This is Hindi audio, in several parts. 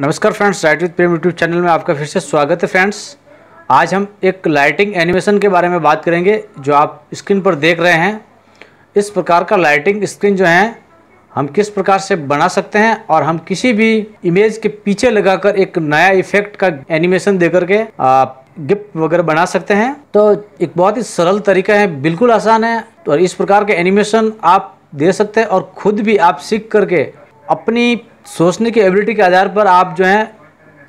नमस्कार friends right with Prem YouTube channel में आपका फिर से स्वागत है फ्रेंड्स आज हम एक लाइटिंग एनिमेशन के बारे में बात करेंगे जो आप स्क्रीन पर देख रहे हैं इस प्रकार का लाइटिंग स्क्रीन जो है हम किस प्रकार से बना सकते हैं और हम किसी भी इमेज के पीछे लगाकर एक नया इफेक्ट का एनिमेशन दे करके गिफ्ट वगैरह बना सकते हैं तो एक बहुत ही सरल तरीका है बिल्कुल आसान है तो और इस प्रकार के एनिमेशन आप दे सकते हैं और खुद भी आप सीख करके अपनी सोचने की एबिलिटी के आधार पर आप जो है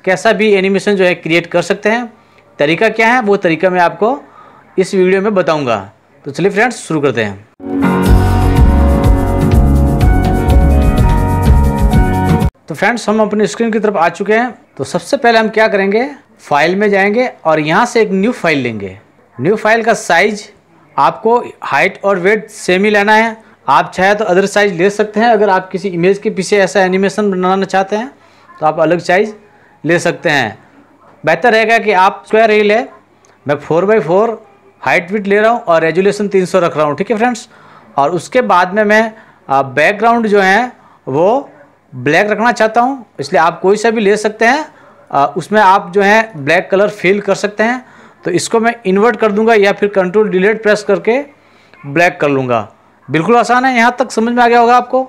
कैसा भी एनिमेशन जो है क्रिएट कर सकते हैं तरीका क्या है वो तरीका मैं आपको इस वीडियो में बताऊंगा तो चलिए फ्रेंड्स शुरू करते हैं तो फ्रेंड्स हम अपने स्क्रीन की तरफ आ चुके हैं तो सबसे पहले हम क्या करेंगे फाइल में जाएंगे और यहाँ से एक न्यू फाइल लेंगे न्यू फाइल का साइज आपको हाइट और वेट सेम ही लेना है आप चाहे तो अदर साइज ले सकते हैं अगर आप किसी इमेज के पीछे ऐसा एनिमेशन बनाना चाहते हैं तो आप अलग साइज ले सकते हैं बेहतर रहेगा कि आप स्क्वायर ही ले मैं four by four height width ले रहा हूँ और रेजुलेशन तीन सौ रख रहा हूँ ठीक है फ्रेंड्स और उसके बाद में मैं बैकग्राउंड जो है वो ब्लैक रखना चाहता हूँ इसलिए आप कोई सा भी ले सकते हैं उसमें आप जो है ब्लैक कलर फिल कर सकते हैं तो इसको मैं इन्वर्ट कर दूंगा या फिर कंट्रोल डिलीट प्रेस करके ब्लैक कर लूँगा बिल्कुल आसान है यहाँ तक समझ में आ गया होगा आपको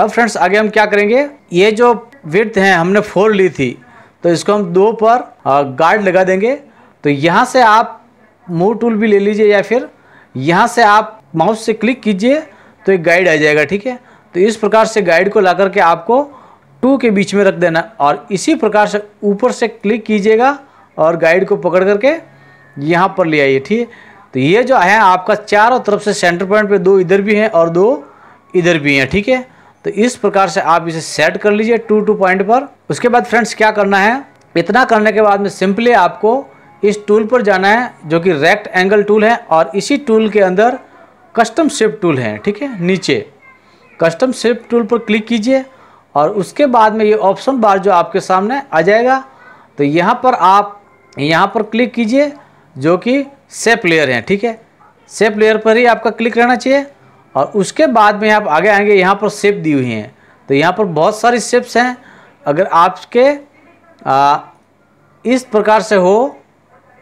अब फ्रेंड्स आगे हम क्या करेंगे ये जो विर्थ है हमने फोर ली थी तो इसको हम दो पर गार्ड लगा देंगे तो यहाँ से आप मूव टूल भी ले लीजिए या फिर यहाँ से आप माउस से क्लिक कीजिए तो एक गाइड आ जाएगा ठीक है तो इस प्रकार से गाइड को ला करके आपको टू के बीच में रख देना और इसी प्रकार से ऊपर से क्लिक कीजिएगा और गाइड को पकड़ करके यहाँ पर ले आइए ठीक है तो ये जो है आपका चारों तरफ से सेंटर पॉइंट पे दो इधर भी हैं और दो इधर भी हैं ठीक है तो इस प्रकार से आप इसे सेट कर लीजिए टू टू पॉइंट पर उसके बाद फ्रेंड्स क्या करना है इतना करने के बाद में सिंपली आपको इस टूल पर जाना है जो कि रेक्ट एंगल टूल है और इसी टूल के अंदर कस्टम शेप टूल है ठीक है नीचे कस्टम शेप टूल पर क्लिक कीजिए और उसके बाद में ये ऑप्शन बार जो आपके सामने आ जाएगा तो यहाँ पर आप यहाँ पर क्लिक कीजिए जो कि सेप लेयर हैं ठीक है सेप लेयर पर ही आपका क्लिक रहना चाहिए और उसके बाद में आप आगे आएंगे यहाँ पर सेप दी हुई हैं तो यहाँ पर बहुत सारी सेप्स हैं अगर आपके आ, इस प्रकार से हो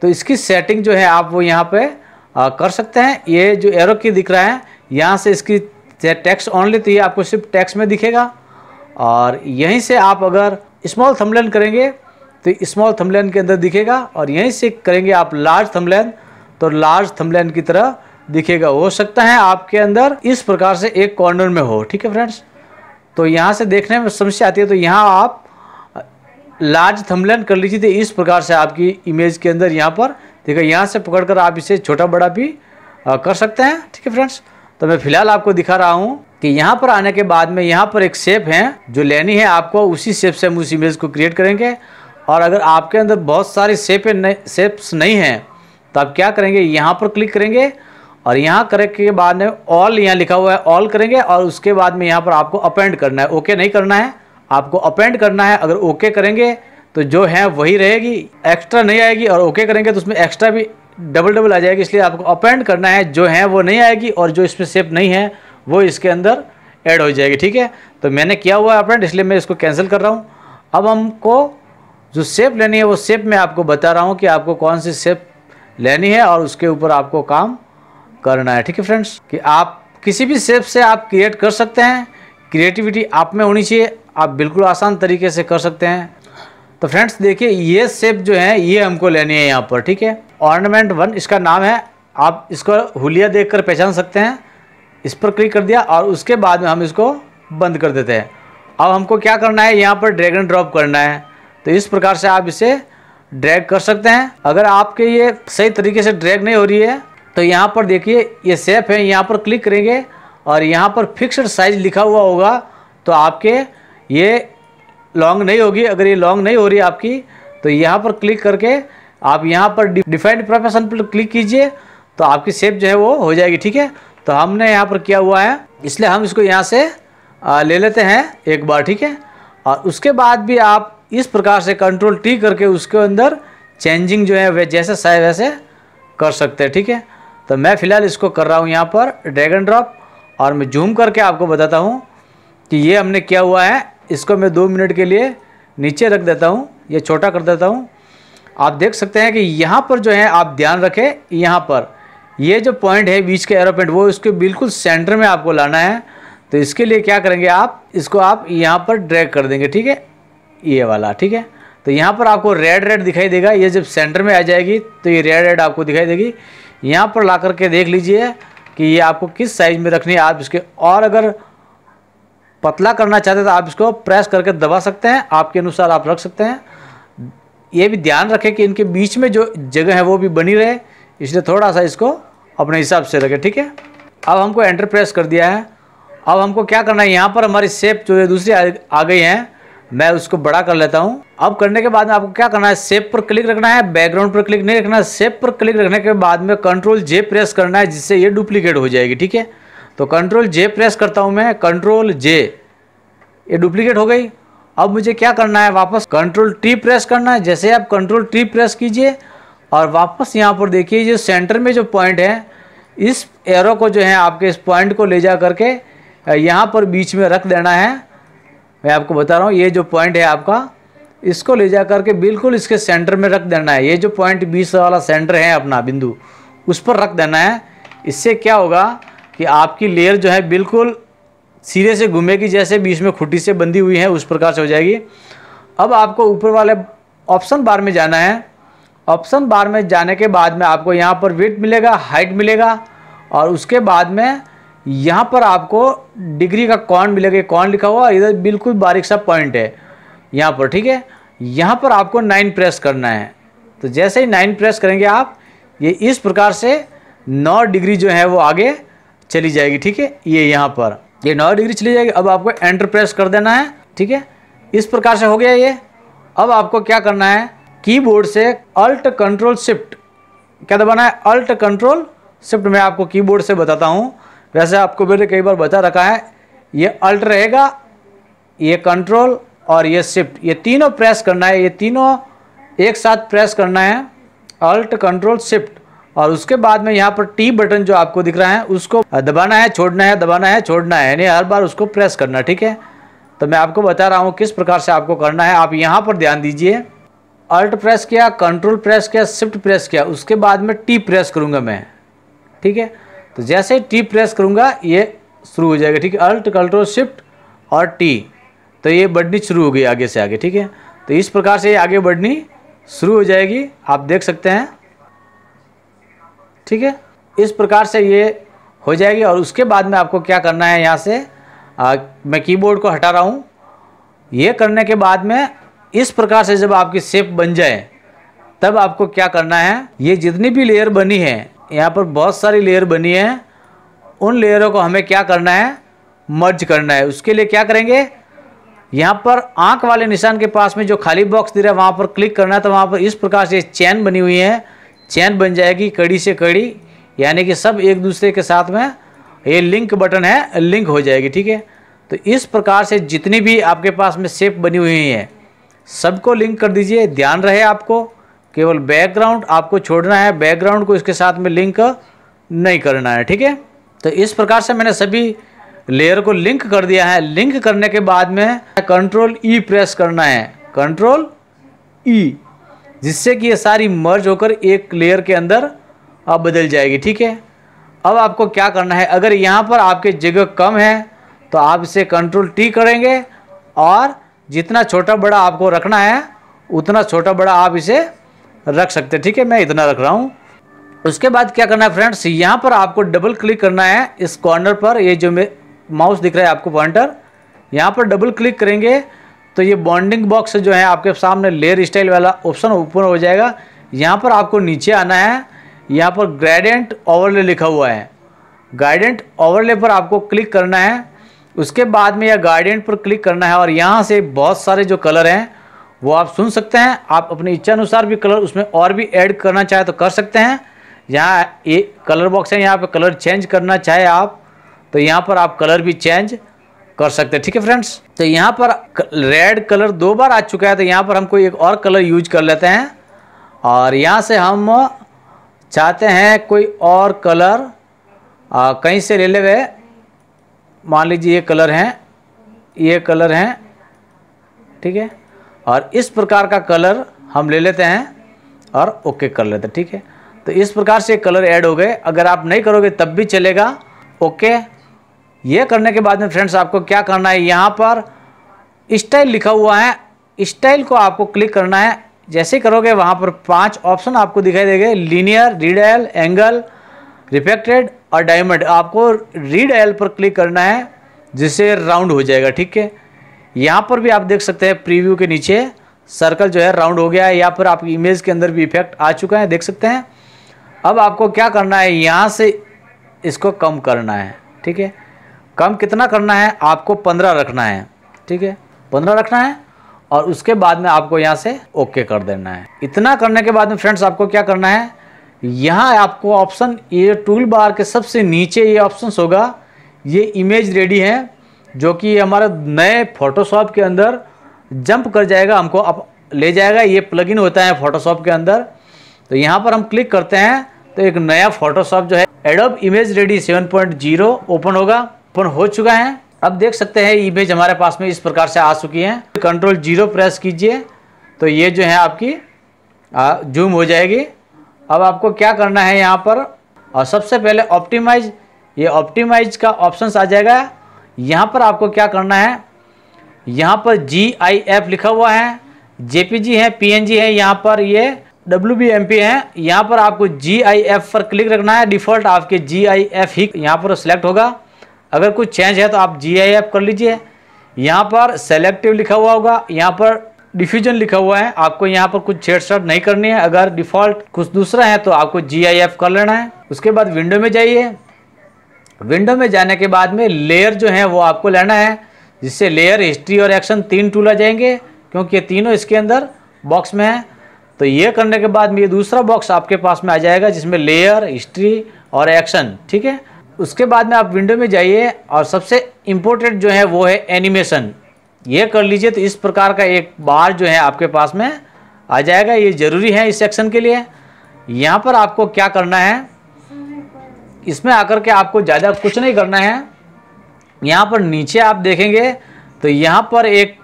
तो इसकी सेटिंग जो है आप वो यहाँ पे आ, कर सकते हैं ये जो एरो की दिख रहा है यहाँ से इसकी टैक्स ऑनली तो ये आपको सिर्फ टैक्स में दिखेगा और यहीं से आप अगर स्मॉल थमलैन करेंगे तो स्मॉल थमलैन के अंदर दिखेगा और यहीं से करेंगे आप लार्ज थमलैन तो लार्ज थमलैन की तरह दिखेगा हो सकता है आपके अंदर इस प्रकार से एक कॉर्नर में हो ठीक है फ्रेंड्स तो यहाँ से देखने में समस्या आती है तो यहाँ आप लार्ज थमलैन कर लीजिए तो इस प्रकार से आपकी इमेज के अंदर यहाँ पर ठीक है यहाँ से पकड़कर आप इसे छोटा बड़ा भी आ, कर सकते हैं ठीक है फ्रेंड्स तो मैं फिलहाल आपको दिखा रहा हूँ कि यहाँ पर आने के बाद में यहाँ पर एक शेप है जो लेनी है आपको उसी शेप से हम उस इमेज को क्रिएट करेंगे और अगर आपके अंदर बहुत सारी शेप शेप्स नहीं हैं तो आप क्या करेंगे यहाँ पर क्लिक करेंगे और यहाँ करे के बाद में ऑल यहाँ लिखा हुआ है ऑल करेंगे और उसके बाद में यहाँ पर आपको अपेंड करना है ओके नहीं करना है आपको अपेंड करना है अगर ओके करेंगे तो जो है वही रहेगी एक्स्ट्रा नहीं आएगी और ओके करेंगे तो उसमें एक्स्ट्रा भी डबल डबल आ जाएगी इसलिए आपको अपेंड करना है जो है वो नहीं आएगी और जो इसमें सेप नहीं है वो इसके अंदर ऐड हो जाएगी ठीक है तो मैंने किया हुआ है अपेंड इसलिए मैं इसको कैंसिल कर रहा हूँ अब हमको जो सेप लेनी है वो सेप मैं आपको बता रहा हूँ कि आपको कौन सी सेप लेनी है और उसके ऊपर आपको काम करना है ठीक है फ्रेंड्स कि आप किसी भी शेप से आप क्रिएट कर सकते हैं क्रिएटिविटी आप में होनी चाहिए आप बिल्कुल आसान तरीके से कर सकते हैं तो फ्रेंड्स देखिए ये शेप जो है ये हमको लेनी है यहाँ पर ठीक है ऑर्नामेंट वन इसका नाम है आप इसको हुलिया देख कर पहचान सकते हैं इस पर क्लिक कर दिया और उसके बाद में हम इसको बंद कर देते हैं अब हमको क्या करना है यहाँ पर ड्रैगन ड्रॉप करना है तो इस प्रकार से आप इसे ड्रैग कर सकते हैं अगर आपके ये सही तरीके से ड्रैग नहीं हो रही है तो यहाँ पर देखिए ये सेफ है यहाँ पर क्लिक करेंगे और यहाँ पर फिक्स्ड साइज लिखा हुआ होगा तो आपके ये लॉन्ग नहीं होगी अगर ये लॉन्ग नहीं हो रही आपकी तो यहाँ पर क्लिक करके आप यहाँ पर डिफाइंड प्रोफेशन पर क्लिक कीजिए तो आपकी सेप जो है वो हो जाएगी ठीक है तो हमने यहाँ पर किया हुआ है इसलिए हम इसको यहाँ से ले लेते हैं एक बार ठीक है और उसके बाद भी आप इस प्रकार से कंट्रोल टी करके उसके अंदर चेंजिंग जो है वे जैसे चाहे वैसे कर सकते हैं ठीक है तो मैं फ़िलहाल इसको कर रहा हूँ यहाँ पर ड्रैगन ड्रॉप और मैं जूम करके आपको बताता हूँ कि ये हमने क्या हुआ है इसको मैं दो मिनट के लिए नीचे रख देता हूँ ये छोटा कर देता हूँ आप देख सकते हैं कि यहाँ पर जो है आप ध्यान रखें यहाँ पर ये जो पॉइंट है बीच के एरोपेंट पॉइंट वो इसके बिल्कुल सेंटर में आपको लाना है तो इसके लिए क्या करेंगे आप इसको आप यहाँ पर ड्रैग कर देंगे ठीक है ये वाला ठीक है तो यहाँ पर आपको रेड रेड दिखाई देगा ये जब सेंटर में आ जाएगी तो ये रेड रेड आपको दिखाई देगी यहाँ पर ला करके देख लीजिए कि ये आपको किस साइज़ में रखनी है आप इसके और अगर पतला करना चाहते तो आप इसको प्रेस करके दबा सकते हैं आपके अनुसार आप रख सकते हैं ये भी ध्यान रखें कि इनके बीच में जो जगह है वो भी बनी रहे इसलिए थोड़ा सा इसको अपने हिसाब से रखें ठीक है अब हमको एंटर प्रेस कर दिया है अब हमको क्या करना है यहाँ पर हमारी सेप जो है दूसरी आ गई है मैं उसको बड़ा कर लेता हूँ अब करने के बाद में आपको क्या करना है सेप पर क्लिक रखना है बैकग्राउंड पर क्लिक नहीं रखना है सेप पर क्लिक रखने के बाद में कंट्रोल जे प्रेस करना है जिससे ये डुप्लीकेट हो जाएगी ठीक है तो कंट्रोल जे प्रेस करता हूँ मैं कंट्रोल जे ये डुप्लीकेट हो गई अब मुझे क्या करना है वापस कंट्रोल टी प्रेस करना है जैसे आप कंट्रोल टी प्रेस कीजिए और वापस यहाँ पर देखिए जो सेंटर में जो पॉइंट है इस एरो को जो है आपके इस पॉइंट को ले जा करके यहाँ पर बीच में रख देना है मैं आपको बता रहा हूँ ये जो पॉइंट है आपका इसको ले जा करके बिल्कुल इसके सेंटर में रख देना है ये जो पॉइंट बीस वाला सेंटर है अपना बिंदु उस पर रख देना है इससे क्या होगा कि आपकी लेयर जो है बिल्कुल सिरे से घूमेगी जैसे बीच में खुटी से बंधी हुई है उस प्रकार से हो जाएगी अब आपको ऊपर वाले ऑप्शन बार में जाना है ऑप्शन बार में जाने के बाद में आपको यहाँ पर वेट मिलेगा हाइट मिलेगा और उसके बाद में यहाँ पर आपको डिग्री का कौन मिलेगा कौन लिखा हुआ इधर बिल्कुल बारीक सा पॉइंट है यहाँ पर ठीक है यहाँ पर आपको नाइन प्रेस करना है तो जैसे ही नाइन प्रेस करेंगे आप ये इस प्रकार से नौ डिग्री जो है वो आगे चली जाएगी ठीक है ये यहाँ पर ये नौ डिग्री चली जाएगी अब आपको एंटर प्रेस कर देना है ठीक है इस प्रकार से हो गया ये अब आपको क्या करना है कीबोर्ड से अल्ट कंट्रोल शिफ्ट क्या दबाना है अल्ट कंट्रोल शिफ्ट मैं आपको कीबोर्ड से बताता हूँ वैसे आपको मैंने कई बार बता रखा है ये अल्ट रहेगा ये कंट्रोल और ये शिफ्ट ये तीनों प्रेस करना है ये तीनों एक साथ प्रेस करना है अल्ट कंट्रोल शिफ्ट और उसके बाद में यहाँ पर टी बटन जो आपको दिख रहा है उसको दबाना है छोड़ना है दबाना है छोड़ना है यानी हर बार उसको प्रेस करना ठीक है तो मैं आपको बता रहा हूँ किस प्रकार से आपको करना है आप यहाँ पर ध्यान दीजिए अल्ट प्रेस किया कंट्रोल प्रेस किया शिफ्ट प्रेस किया उसके बाद में टी प्रेस करूँगा मैं ठीक है तो जैसे टी प्रेस करूँगा ये शुरू हो जाएगा ठीक है अल्ट कंट्रोल शिफ्ट और टी तो ये बढ़नी शुरू हो गई आगे से आगे ठीक है तो इस प्रकार से ये आगे बढ़नी शुरू हो जाएगी आप देख सकते हैं ठीक है इस प्रकार से ये हो जाएगी और उसके बाद में आपको क्या करना है यहाँ से आ, मैं कीबोर्ड को हटा रहा हूँ ये करने के बाद में इस प्रकार से जब आपकी सेप बन जाए तब आपको क्या करना है ये जितनी भी लेयर बनी है यहाँ पर बहुत सारी लेयर बनी है उन लेयरों को हमें क्या करना है मर्ज करना है उसके लिए क्या करेंगे यहाँ पर आंख वाले निशान के पास में जो खाली बॉक्स दे रहा है वहाँ पर क्लिक करना है तो वहाँ पर इस प्रकार से चैन बनी हुई है चैन बन जाएगी कड़ी से कड़ी यानी कि सब एक दूसरे के साथ में ये लिंक बटन है लिंक हो जाएगी ठीक है तो इस प्रकार से जितनी भी आपके पास में सेप बनी हुई है सबको लिंक कर दीजिए ध्यान रहे आपको केवल बैकग्राउंड आपको छोड़ना है बैकग्राउंड को इसके साथ में लिंक नहीं करना है ठीक है तो इस प्रकार से मैंने सभी लेयर को लिंक कर दिया है लिंक करने के बाद में कंट्रोल ई प्रेस करना है कंट्रोल ई e, जिससे कि ये सारी मर्ज होकर एक लेयर के अंदर अब बदल जाएगी ठीक है अब आपको क्या करना है अगर यहाँ पर आपके जगह कम है तो आप इसे कंट्रोल टी करेंगे और जितना छोटा बड़ा आपको रखना है उतना छोटा बड़ा आप इसे रख सकते हैं ठीक है मैं इतना रख रहा हूँ उसके बाद क्या करना है फ्रेंड्स यहाँ पर आपको डबल क्लिक करना है इस कॉर्नर पर ये जो माउस दिख रहा है आपको पॉइंटर यहाँ पर डबल क्लिक करेंगे तो ये बॉन्डिंग बॉक्स जो है आपके सामने लेयर स्टाइल वाला ऑप्शन ओपन हो जाएगा यहाँ पर आपको नीचे आना है यहाँ पर ग्रेडेंट ओवरले लिखा हुआ है गाइडेंट ओवरले पर आपको क्लिक करना है उसके बाद में यह गाइडेंट पर क्लिक करना है और यहाँ से बहुत सारे जो कलर हैं वो आप सुन सकते हैं आप अपनी इच्छा अनुसार भी कलर उसमें और भी ऐड करना चाहे तो कर सकते हैं यहाँ ये कलर बॉक्स है यहाँ पर कलर चेंज करना चाहे आप तो यहाँ पर आप कलर भी चेंज कर सकते हैं ठीक है फ्रेंड्स तो यहाँ पर रेड कलर दो बार आ चुका है तो यहाँ पर हम कोई एक और कलर यूज कर लेते हैं और यहाँ से हम चाहते हैं कोई और कलर आ, कहीं से ले ले गए मान लीजिए ये कलर हैं ये कलर हैं ठीक है और इस प्रकार का कलर हम ले लेते हैं और ओके कर लेते हैं ठीक है तो इस प्रकार से कलर ऐड हो गए अगर आप नहीं करोगे तब भी चलेगा ओके ये करने के बाद में फ्रेंड्स आपको क्या करना है यहाँ पर स्टाइल लिखा हुआ है स्टाइल को आपको क्लिक करना है जैसे करोगे वहाँ पर पांच ऑप्शन आपको दिखाई देंगे लीनियर रीडायल एंगल रिफेक्टेड और डायमंड आपको रीडायल पर क्लिक करना है जिससे राउंड हो जाएगा ठीक है यहाँ पर भी आप देख सकते हैं प्रीव्यू के नीचे सर्कल जो है राउंड हो गया है या फिर आपकी इमेज के अंदर भी इफेक्ट आ चुका है देख सकते हैं अब आपको क्या करना है यहाँ से इसको कम करना है ठीक है कम कितना करना है आपको पंद्रह रखना है ठीक है पंद्रह रखना है और उसके बाद में आपको यहाँ से ओके कर देना है इतना करने के बाद में फ्रेंड्स आपको क्या करना है यहाँ आपको ऑप्शन ये टूल बार के सबसे नीचे ये ऑप्शन होगा ये इमेज रेडी है जो कि हमारा नए फोटोशॉप के अंदर जंप कर जाएगा हमको अब ले जाएगा ये प्लगइन होता है फोटोशॉप के अंदर तो यहाँ पर हम क्लिक करते हैं तो एक नया फोटोशॉप जो है एडोब इमेज रेडी 7.0 ओपन होगा ओपन हो चुका है अब देख सकते हैं इमेज हमारे पास में इस प्रकार से आ चुकी है कंट्रोल जीरो प्रेस कीजिए तो ये जो है आपकी जूम हो जाएगी अब आपको क्या करना है यहाँ पर और सबसे पहले ऑप्टिमाइज ये ऑप्टिमाइज का ऑप्शन आ जाएगा यहाँ पर आपको क्या करना है यहाँ पर जी आई एफ लिखा हुआ है जेपीजी है पीएनजी है यहाँ पर ये डब्ल्यू बी एम पी है यहाँ पर आपको जी आई एफ पर क्लिक रखना है डिफ़ॉल्ट आपके जी आई एफ ही यहाँ पर सेलेक्ट होगा अगर कुछ चेंज है तो आप जी आई एफ कर लीजिए यहाँ पर सेलेक्टिव लिखा हुआ होगा यहाँ पर डिफ्यूजन लिखा हुआ है आपको यहाँ पर कुछ छेड़छाड़ नहीं करनी है अगर डिफ़ॉल्ट कुछ दूसरा है तो आपको जी आई एफ कर लेना है उसके बाद विंडो में जाइए विंडो में जाने के बाद में लेयर जो है वो आपको लेना है जिससे लेयर हिस्ट्री और एक्शन तीन टूल आ जाएंगे क्योंकि ये तीनों इसके अंदर बॉक्स में है तो ये करने के बाद में ये दूसरा बॉक्स आपके पास में आ जाएगा जिसमें लेयर हिस्ट्री और एक्शन ठीक है उसके बाद में आप विंडो में जाइए और सबसे इम्पोर्टेंट जो है वो है एनिमेशन ये कर लीजिए तो इस प्रकार का एक बार जो है आपके पास में आ जाएगा ये ज़रूरी है इस सेक्शन के लिए यहाँ पर आपको क्या करना है इसमें आकर के आपको ज़्यादा कुछ नहीं करना है यहाँ पर नीचे आप देखेंगे तो यहाँ पर एक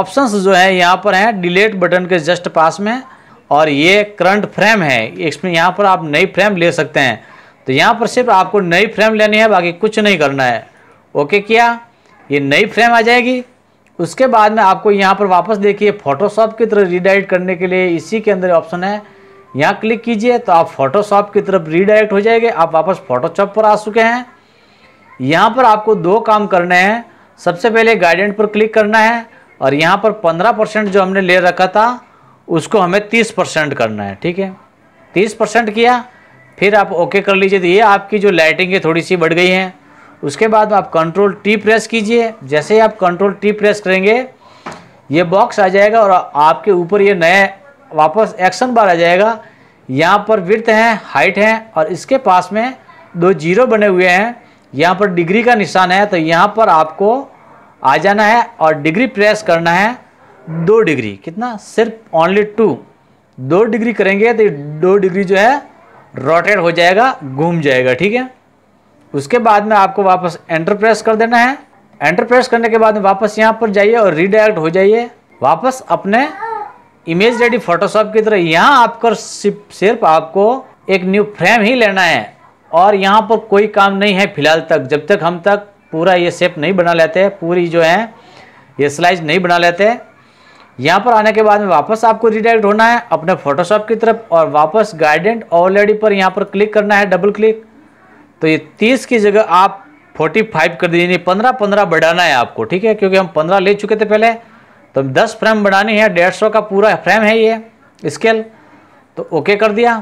ऑप्शंस जो है यहाँ पर है डिलीट बटन के जस्ट पास में और ये करंट फ्रेम है इसमें यहाँ पर आप नई फ्रेम ले सकते हैं तो यहाँ पर सिर्फ आपको नई फ्रेम लेनी है बाकी कुछ नहीं करना है ओके किया ये नई फ्रेम आ जाएगी उसके बाद में आपको यहाँ पर वापस देखिए फोटोशॉप की तरह रिडाइट करने के लिए इसी के अंदर ऑप्शन है यहाँ क्लिक कीजिए तो आप फोटोशॉप की तरफ रीडायरेक्ट हो जाएंगे आप वापस फोटोशॉप पर आ चुके हैं यहाँ पर आपको दो काम करने हैं सबसे पहले गाइडेंट पर क्लिक करना है और यहाँ पर पंद्रह परसेंट जो हमने ले रखा था उसको हमें तीस परसेंट करना है ठीक है तीस परसेंट किया फिर आप ओके कर लीजिए तो ये आपकी जो लाइटिंग है थोड़ी सी बढ़ गई है उसके बाद आप कंट्रोल टी प्रेस कीजिए जैसे ही आप कंट्रोल टी प्रेस करेंगे ये बॉक्स आ जाएगा और आपके ऊपर ये नए वापस एक्शन बार आ जाएगा यहाँ पर वृत्त है हाइट है और इसके पास में दो जीरो बने हुए हैं यहाँ पर डिग्री का निशान है तो यहाँ पर आपको आ जाना है और डिग्री प्रेस करना है दो डिग्री कितना सिर्फ ओनली टू दो डिग्री करेंगे तो दो डिग्री जो है रोटेट हो जाएगा घूम जाएगा ठीक है उसके बाद में आपको वापस एंटर प्रेस कर देना है एंटर प्रेस करने के बाद में वापस यहाँ पर जाइए और रिडायरेक्ट हो जाइए वापस अपने इमेज रेडी फोटोशॉप की तरह यहाँ आपको सिर्फ आपको एक न्यू फ्रेम ही लेना है और यहाँ पर कोई काम नहीं है फिलहाल तक जब तक हम तक पूरा ये शेप नहीं बना लेते पूरी जो है ये स्लाइज नहीं बना लेते यहाँ पर आने के बाद में वापस आपको रिडायरेक्ट होना है अपने फोटोशॉप की तरफ और वापस गाइडेंट ऑलरेडी पर यहाँ पर क्लिक करना है डबल क्लिक तो ये तीस की जगह आप फोर्टी फाइव कर दीजिए पंद्रह पंद्रह बढ़ाना है आपको ठीक है क्योंकि हम पंद्रह ले चुके थे पहले तो दस फ्रेम बढ़ानी है डेढ़ सौ का पूरा फ्रेम है ये स्केल तो ओके कर दिया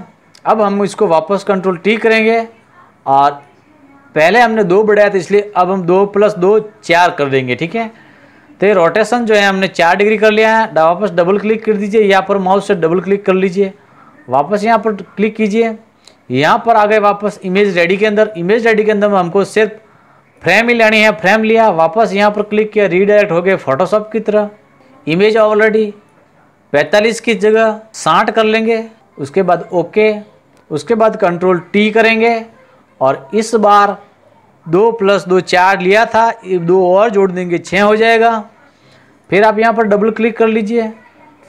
अब हम इसको वापस कंट्रोल टी करेंगे और पहले हमने दो बढ़ाया था इसलिए अब हम दो प्लस दो चार कर देंगे ठीक है तो ये रोटेशन जो है हमने चार डिग्री कर लिया है वापस डबल क्लिक कर दीजिए यहाँ पर माउस से डबल क्लिक कर लीजिए वापस यहाँ पर क्लिक कीजिए यहाँ पर आ गए वापस इमेज रेडी के अंदर इमेज रेडी के अंदर हमको सिर्फ फ्रेम ही लेनी है फ्रेम लिया वापस यहाँ पर क्लिक किया रीडायरेक्ट हो गए फोटोशॉप की तरह इमेज ऑलरेडी 45 की जगह 60 कर लेंगे उसके बाद ओके उसके बाद कंट्रोल टी करेंगे और इस बार दो प्लस दो चार लिया था दो और जोड़ देंगे छः हो जाएगा फिर आप यहाँ पर डबल क्लिक कर लीजिए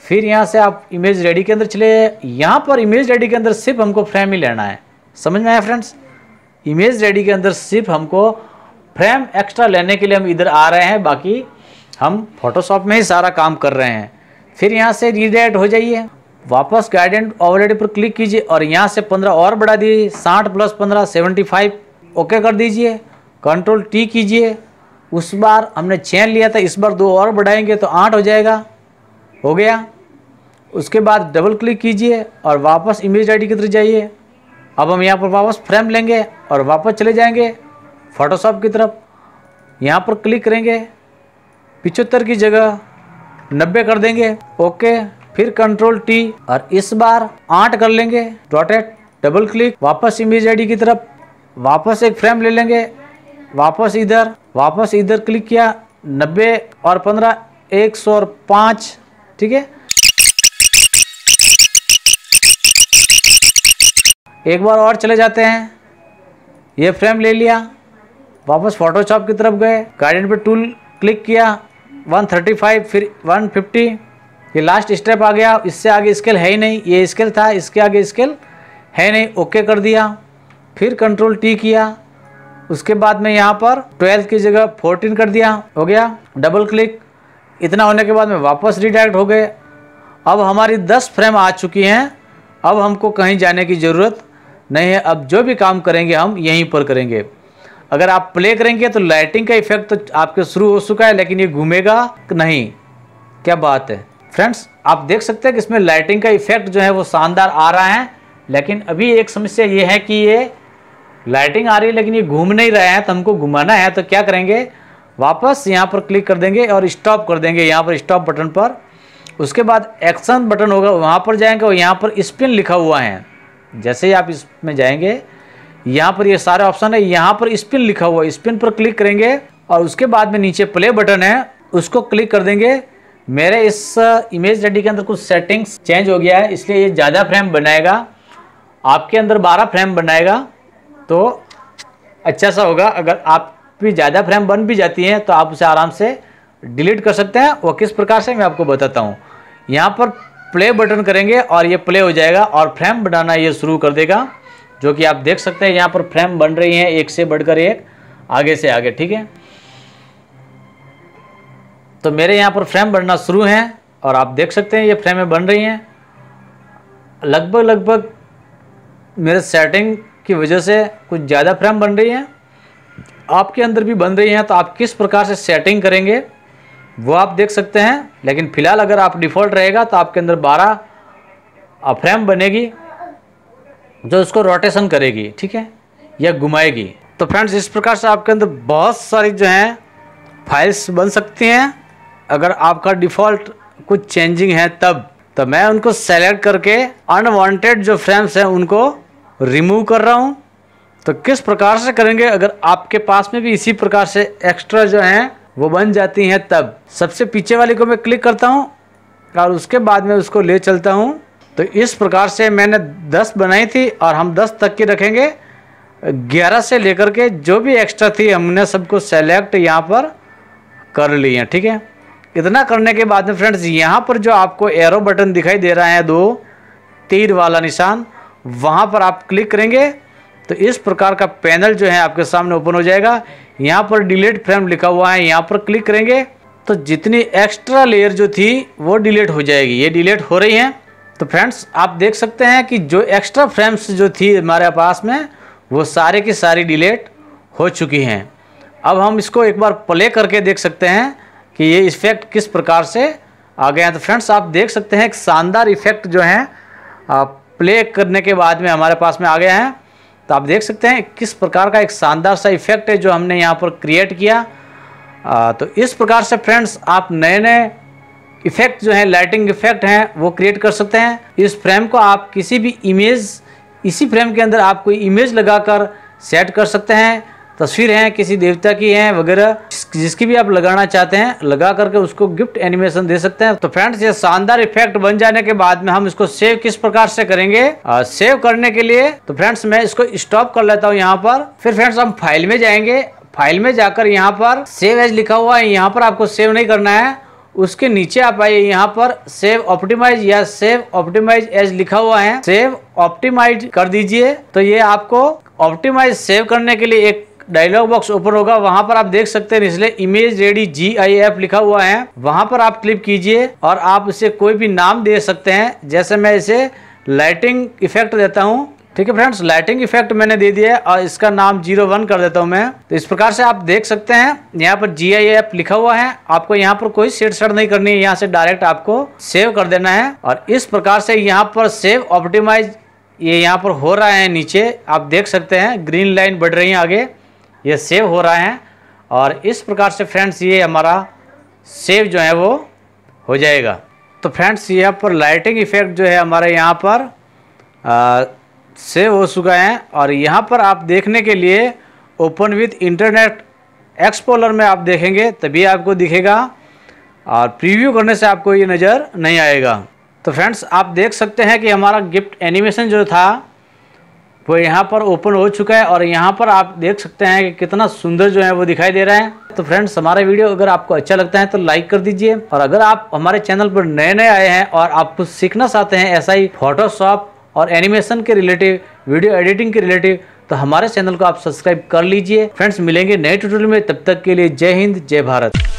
फिर यहाँ से आप इमेज रेडी के अंदर चले जाए यहाँ पर इमेज रेडी के अंदर सिर्फ हमको फ्रेम ही लेना है समझ में आया फ्रेंड्स इमेज रेडी के अंदर सिर्फ हमको फ्रेम एक्स्ट्रा लेने के लिए हम इधर आ रहे हैं बाकी हम फोटोशॉप में ही सारा काम कर रहे हैं फिर यहाँ से रीडेट हो जाइए वापस गाइडेंट ऑलरेडी पर क्लिक कीजिए और यहाँ से पंद्रह और बढ़ा दीजिए साठ प्लस पंद्रह सेवेंटी फाइव ओके कर दीजिए कंट्रोल टी कीजिए उस बार हमने चैन लिया था इस बार दो और बढ़ाएंगे तो आठ हो जाएगा हो गया उसके बाद डबल क्लिक कीजिए और वापस इमेज आईडी की तरफ जाइए अब हम यहाँ पर वापस फ्रेम लेंगे और वापस चले जाएंगे फोटोशॉप की तरफ यहाँ पर क्लिक करेंगे पिछहत्तर की जगह नब्बे कर देंगे ओके फिर कंट्रोल टी और इस बार आठ कर लेंगे डॉटेड डबल क्लिक वापस इमेज आईडी की तरफ वापस एक फ्रेम ले लेंगे वापस इधर वापस इधर क्लिक किया नब्बे और पंद्रह एक सौ और पाँच ठीक है एक बार और चले जाते हैं ये फ्रेम ले लिया वापस फोटोशॉप की तरफ गए गार्डन पे टूल क्लिक किया 135 फिर 150 ये लास्ट स्टेप आ गया इससे आगे स्केल है ही नहीं ये स्केल था इसके आगे स्केल है नहीं ओके कर दिया फिर कंट्रोल टी किया उसके बाद में यहाँ पर 12 की जगह 14 कर दिया हो गया डबल क्लिक इतना होने के बाद में वापस रिडायरेक्ट हो गए अब हमारी 10 फ्रेम आ चुकी हैं अब हमको कहीं जाने की ज़रूरत नहीं है अब जो भी काम करेंगे हम यहीं पर करेंगे अगर आप प्ले करेंगे तो लाइटिंग का इफेक्ट तो आपके शुरू हो चुका है लेकिन ये घूमेगा नहीं क्या बात है फ्रेंड्स आप देख सकते हैं कि इसमें लाइटिंग का इफेक्ट जो है वो शानदार आ रहा है लेकिन अभी एक समस्या ये है कि ये लाइटिंग आ रही है लेकिन ये घूम नहीं रहा है तो हमको घुमाना है तो क्या करेंगे वापस यहाँ पर क्लिक कर देंगे और स्टॉप कर देंगे यहाँ पर स्टॉप बटन पर उसके बाद एक्शन बटन होगा वहाँ पर जाएंगे और यहाँ पर स्पिन लिखा हुआ है जैसे ही आप इसमें जाएंगे यहाँ पर ये सारे ऑप्शन है यहाँ पर स्पिन लिखा हुआ है स्पिन पर क्लिक करेंगे और उसके बाद में नीचे प्ले बटन है उसको क्लिक कर देंगे मेरे इस इमेज uh, रेडी के अंदर कुछ सेटिंग्स चेंज हो गया है इसलिए ये ज़्यादा फ्रेम बनाएगा आपके अंदर 12 फ्रेम बनाएगा तो अच्छा सा होगा अगर आप भी ज़्यादा फ्रेम बन भी जाती हैं तो आप उसे आराम से डिलीट कर सकते हैं वो किस प्रकार से मैं आपको बताता हूँ यहाँ पर प्ले बटन करेंगे और ये प्ले हो जाएगा और फ्रेम बनाना ये शुरू कर देगा जो कि आप देख सकते हैं यहाँ पर फ्रेम बन रही है एक से बढ़कर एक आगे से आगे ठीक है तो मेरे यहाँ पर फ्रेम बनना शुरू हैं और आप देख सकते हैं ये फ्रेमें बन रही हैं लगभग लगभग मेरे सेटिंग की वजह से कुछ ज़्यादा फ्रेम बन रही हैं आपके अंदर भी बन रही हैं तो आप किस प्रकार से सेटिंग करेंगे वो आप देख सकते हैं लेकिन फ़िलहाल अगर आप डिफ़ॉल्ट रहेगा तो आपके अंदर बारह फ्रेम बनेगी जो उसको रोटेशन करेगी ठीक है या घुमाएगी तो फ्रेंड्स इस प्रकार से आपके अंदर बहुत सारी जो हैं फाइल्स बन सकती हैं अगर आपका डिफ़ॉल्ट कुछ चेंजिंग है तब तो मैं उनको सेलेक्ट करके अनवांटेड जो फ्रेम्स हैं उनको रिमूव कर रहा हूँ तो किस प्रकार से करेंगे अगर आपके पास में भी इसी प्रकार से एक्स्ट्रा जो हैं वो बन जाती हैं तब सबसे पीछे वाली को मैं क्लिक करता हूँ और उसके बाद में उसको ले चलता हूँ तो इस प्रकार से मैंने दस बनाई थी और हम दस तक की रखेंगे ग्यारह से लेकर के जो भी एक्स्ट्रा थी हमने सबको सेलेक्ट यहाँ पर कर ली है ठीक है इतना करने के बाद में फ्रेंड्स यहाँ पर जो आपको एरो बटन दिखाई दे रहा है दो तीर वाला निशान वहाँ पर आप क्लिक करेंगे तो इस प्रकार का पैनल जो है आपके सामने ओपन हो जाएगा यहाँ पर डिलीट फ्रेम लिखा हुआ है यहाँ पर क्लिक करेंगे तो जितनी एक्स्ट्रा लेयर जो थी वो डिलीट हो जाएगी ये डिलीट हो रही हैं तो फ्रेंड्स आप देख सकते हैं कि जो एक्स्ट्रा फ्रेम्स जो थी हमारे पास में वो सारे की सारी डिलीट हो चुकी हैं अब हम इसको एक बार प्ले करके देख सकते हैं कि ये इफेक्ट किस प्रकार से आ गए हैं तो फ्रेंड्स आप देख सकते हैं एक शानदार इफेक्ट जो है प्ले करने के बाद में हमारे पास में आ गया है तो आप देख सकते हैं किस प्रकार का एक शानदार सा इफेक्ट है जो हमने यहाँ पर क्रिएट किया आ, तो इस प्रकार से फ्रेंड्स आप नए नए इफेक्ट जो है लाइटिंग इफेक्ट हैं वो क्रिएट कर सकते हैं इस फ्रेम को आप किसी भी इमेज इसी फ्रेम के अंदर आप कोई इमेज लगाकर सेट कर सकते हैं तस्वीर हैं किसी देवता की हैं वगैरह जिसकी भी आप लगाना चाहते हैं लगा करके उसको गिफ्ट एनिमेशन दे सकते हैं तो फ्रेंड्स ये शानदार इफेक्ट बन जाने के बाद में हम इसको सेव किस प्रकार से करेंगे आ, सेव करने के लिए तो फ्रेंड्स मैं इसको स्टॉप कर लेता हूँ यहाँ पर फिर फ्रेंड्स हम फाइल में जाएंगे फाइल में जाकर यहाँ पर सेव एज लिखा हुआ है यहाँ पर आपको सेव नहीं करना है उसके नीचे आप आइए यहाँ पर सेव ऑप्टिमाइज या सेव ऑप्टिमाइज एज लिखा हुआ है सेव ऑप्टिमाइज कर दीजिए तो ये आपको ऑप्टिमाइज सेव करने के लिए एक डायलॉग बॉक्स ओपन होगा वहां पर आप देख सकते हैं इसलिए image ready G I F लिखा हुआ है वहां पर आप क्लिक कीजिए और आप इसे कोई भी नाम दे सकते हैं जैसे मैं इसे लाइटिंग इफेक्ट देता हूँ ठीक है फ्रेंड्स लाइटिंग इफेक्ट मैंने दे दिया है और इसका नाम जीरो वन कर देता हूँ मैं तो इस प्रकार से आप देख सकते हैं यहाँ पर जी आई एप लिखा हुआ है आपको यहाँ पर कोई सेड शेड नहीं करनी है यहाँ से डायरेक्ट आपको सेव कर देना है और इस प्रकार से यहाँ पर सेव ऑप्टिमाइज ये यहाँ पर हो रहा है नीचे आप देख सकते हैं ग्रीन लाइन बढ़ रही है आगे ये सेव हो रहा है और इस प्रकार से फ्रेंड्स ये हमारा सेव जो है वो हो जाएगा तो फ्रेंड्स यहाँ पर लाइटिंग इफेक्ट जो है हमारे यहाँ पर आ, सेव हो चुका है और यहाँ पर आप देखने के लिए ओपन विथ इंटरनेट एक्सपोलर में आप देखेंगे तभी आपको दिखेगा और प्रीव्यू करने से आपको ये नज़र नहीं आएगा तो फ्रेंड्स आप देख सकते हैं कि हमारा गिफ्ट एनिमेशन जो था वो यहाँ पर ओपन हो चुका है और यहाँ पर आप देख सकते हैं कि कितना सुंदर जो है वो दिखाई दे रहा है तो फ्रेंड्स हमारा वीडियो अगर आपको अच्छा लगता है तो लाइक कर दीजिए और अगर आप हमारे चैनल पर नए नए आए हैं और आप कुछ सीखना चाहते हैं ऐसा ही फोटोशॉप और एनिमेशन के रिलेटिव वीडियो एडिटिंग के रिलेटिव तो हमारे चैनल को आप सब्सक्राइब कर लीजिए फ्रेंड्स मिलेंगे नए ट्यूटोरियल में तब तक के लिए जय हिंद जय भारत